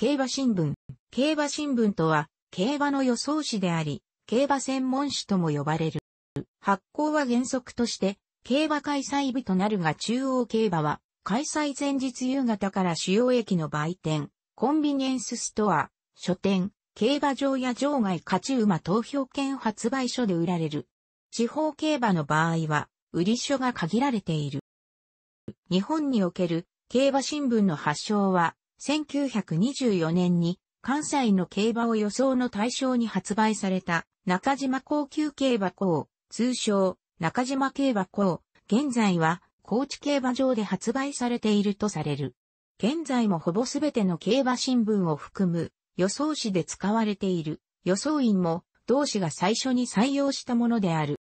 競馬新聞。競馬新聞とは、競馬の予想誌であり、競馬専門誌とも呼ばれる。発行は原則として、競馬開催日となるが中央競馬は、開催前日夕方から主要駅の売店、コンビニエンスストア、書店、競馬場や場外勝ち馬投票券発売所で売られる。地方競馬の場合は、売り所が限られている。日本における競馬新聞の発祥は、1924年に関西の競馬を予想の対象に発売された中島高級競馬校、通称中島競馬校、現在は高知競馬場で発売されているとされる。現在もほぼすべての競馬新聞を含む予想紙で使われている予想員も同紙が最初に採用したものである。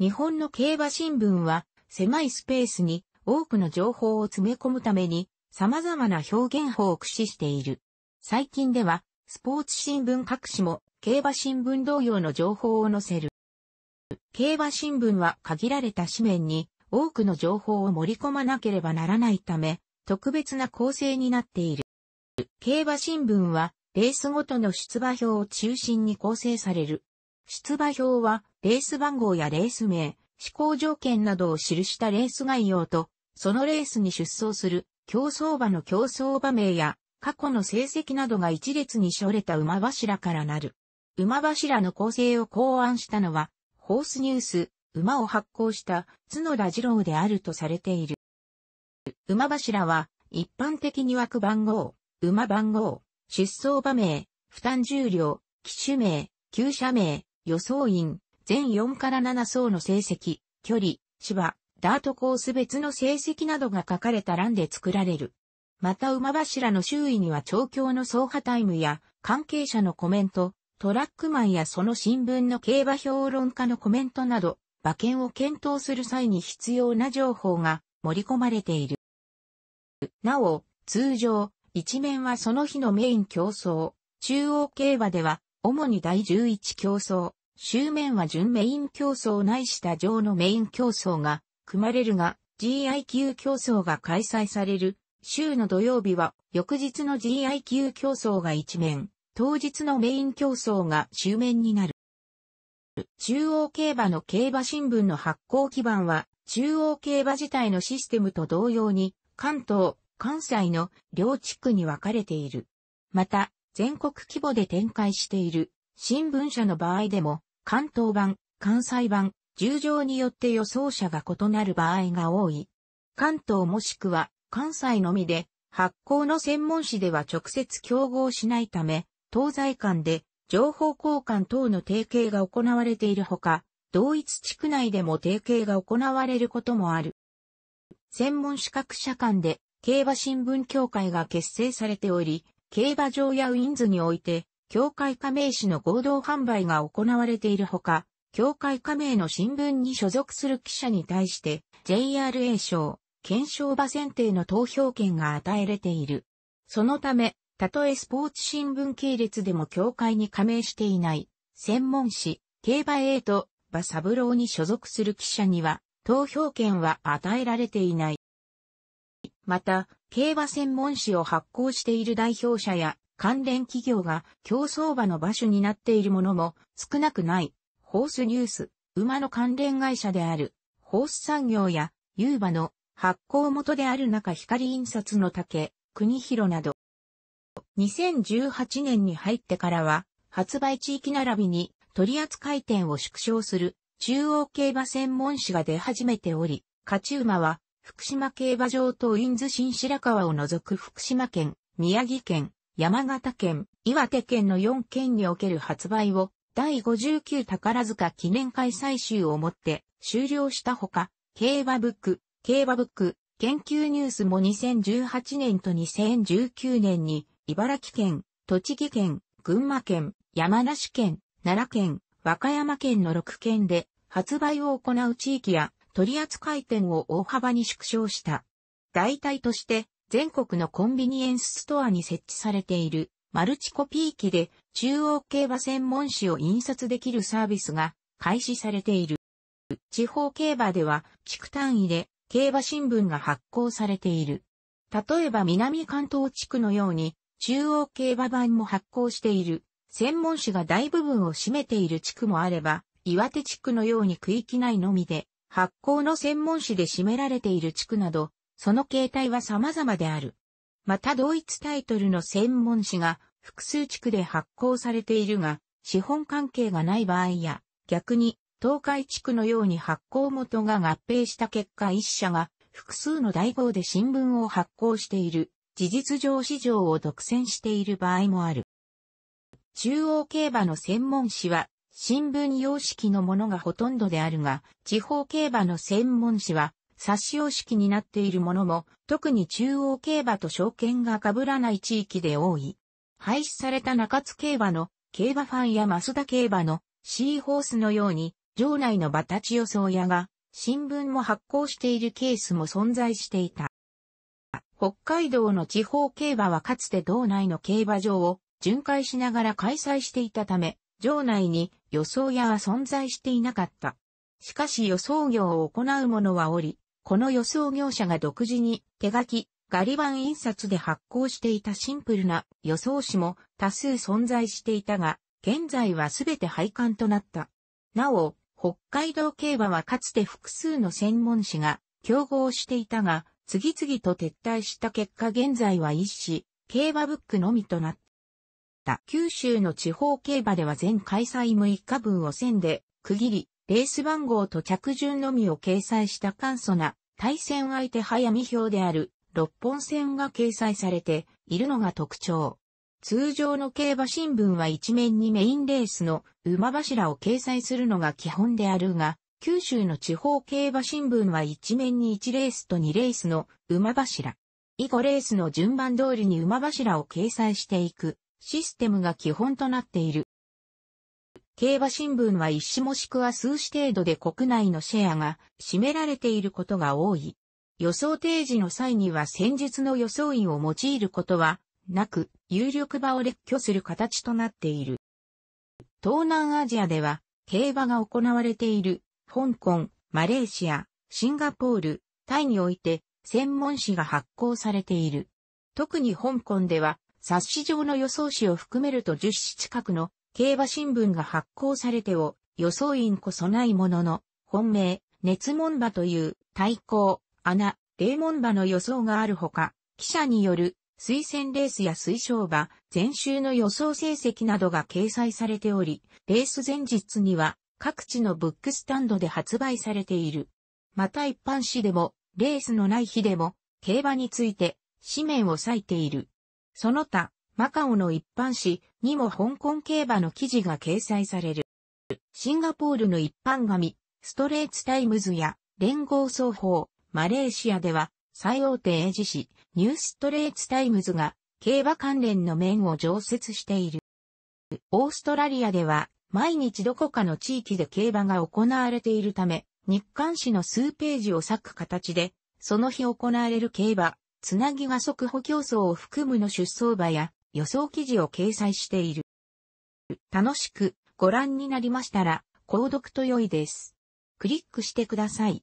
日本の競馬新聞は狭いスペースに多くの情報を詰め込むために様々な表現法を駆使している。最近では、スポーツ新聞各紙も、競馬新聞同様の情報を載せる。競馬新聞は限られた紙面に多くの情報を盛り込まなければならないため、特別な構成になっている。競馬新聞は、レースごとの出馬表を中心に構成される。出馬表は、レース番号やレース名、試行条件などを記したレース概要と、そのレースに出走する競走馬の競走馬名や、過去の成績などが一列にしょれた馬柱からなる。馬柱の構成を考案したのは、ホースニュース、馬を発行した角田二郎であるとされている。馬柱は、一般的に枠番号、馬番号、出走馬名、負担重量、機種名、旧車名、予想員、全4から7層の成績、距離、芝、ダートコース別の成績などが書かれた欄で作られる。また馬柱の周囲には調教の走破タイムや関係者のコメント、トラックマンやその新聞の競馬評論家のコメントなど、馬券を検討する際に必要な情報が盛り込まれている。なお、通常、一面はその日のメイン競争、中央競馬では、主に第11競争、周面は準メイン競争ないした上のメイン競争が組まれるが、GIQ 競争が開催される、週の土曜日は、翌日の GIQ 競争が一面、当日のメイン競争が終面になる。中央競馬の競馬新聞の発行基盤は、中央競馬自体のシステムと同様に、関東、関西の両地区に分かれている。また、全国規模で展開している新聞社の場合でも、関東版、関西版、重乗によって予想者が異なる場合が多い。関東もしくは関西のみで、発行の専門誌では直接競合しないため、東西間で情報交換等の提携が行われているほか、同一地区内でも提携が行われることもある。専門資格者間で競馬新聞協会が結成されており、競馬場やウィンズにおいて、協会加盟誌の合同販売が行われているほか、協会加盟の新聞に所属する記者に対して JRA 賞、検証馬選定の投票権が与えられている。そのため、たとえスポーツ新聞系列でも協会に加盟していない、専門誌、競馬 A と馬サブローに所属する記者には、投票権は与えられていない。また、競馬専門誌を発行している代表者や関連企業が競争馬の場所になっているものも少なくない。ホースニュース、馬の関連会社である、ホース産業や、ユーバの発行元である中光印刷の竹、国広など。2018年に入ってからは、発売地域並びに取扱い店を縮小する中央競馬専門誌が出始めており、勝ち馬は福島競馬場とウィンズ新白川を除く福島県、宮城県、山形県、岩手県の4県における発売を第59宝塚記念会最終をもって終了したほか、競馬ブック、競馬ブック、研究ニュースも2018年と2019年に、茨城県、栃木県、群馬県、山梨県、奈良県、和歌山県の6県で発売を行う地域や取扱店を大幅に縮小した。代替として全国のコンビニエンスストアに設置されているマルチコピー機で中央競馬専門誌を印刷できるサービスが開始されている。地方競馬では地区単位で競馬新聞が発行されている。例えば南関東地区のように中央競馬版も発行している。専門誌が大部分を占めている地区もあれば、岩手地区のように区域内のみで発行の専門誌で占められている地区など、その形態は様々である。また同一タイトルの専門誌が複数地区で発行されているが、資本関係がない場合や、逆に東海地区のように発行元が合併した結果一社が複数の大号で新聞を発行している事実上市場を独占している場合もある。中央競馬の専門誌は新聞様式のものがほとんどであるが、地方競馬の専門誌は殺傷式になっているものも、特に中央競馬と証券が被らない地域で多い。廃止された中津競馬の競馬ファンや増田競馬のシーホースのように、場内の馬たち予想屋が、新聞も発行しているケースも存在していた。北海道の地方競馬はかつて道内の競馬場を巡回しながら開催していたため、場内に予想屋は存在していなかった。しかし予想業を行う者はおり、この予想業者が独自に手書き、ガリ版印刷で発行していたシンプルな予想紙も多数存在していたが、現在はすべて廃刊となった。なお、北海道競馬はかつて複数の専門誌が競合していたが、次々と撤退した結果現在は一誌、競馬ブックのみとなった。九州の地方競馬では全開催6日分を線で区切り、レース番号と着順のみを掲載した簡素な対戦相手早見表である六本線が掲載されているのが特徴。通常の競馬新聞は一面にメインレースの馬柱を掲載するのが基本であるが、九州の地方競馬新聞は一面に1レースと2レースの馬柱。以後レースの順番通りに馬柱を掲載していくシステムが基本となっている。競馬新聞は一種もしくは数種程度で国内のシェアが占められていることが多い。予想提示の際には戦術の予想員を用いることはなく、有力馬を列挙する形となっている。東南アジアでは、競馬が行われている、香港、マレーシア、シンガポール、タイにおいて、専門誌が発行されている。特に香港では、冊子上の予想誌を含めると10誌近くの競馬新聞が発行されてを、予想員こそないものの、本命、熱門馬という、対抗、穴、霊門馬の予想があるほか、記者による、推薦レースや推奨馬、前週の予想成績などが掲載されており、レース前日には、各地のブックスタンドで発売されている。また一般紙でも、レースのない日でも、競馬について、紙面を割いている。その他、マカオの一般紙にも香港競馬の記事が掲載される。シンガポールの一般紙、ストレーツタイムズや連合双方、マレーシアでは最大手英字紙、ニューストレーツタイムズが競馬関連の面を常設している。オーストラリアでは毎日どこかの地域で競馬が行われているため、日刊紙の数ページを割く形で、その日行われる競馬、つなぎが速歩競争を含むの出走馬や、予想記事を掲載している。楽しくご覧になりましたら、購読と良いです。クリックしてください。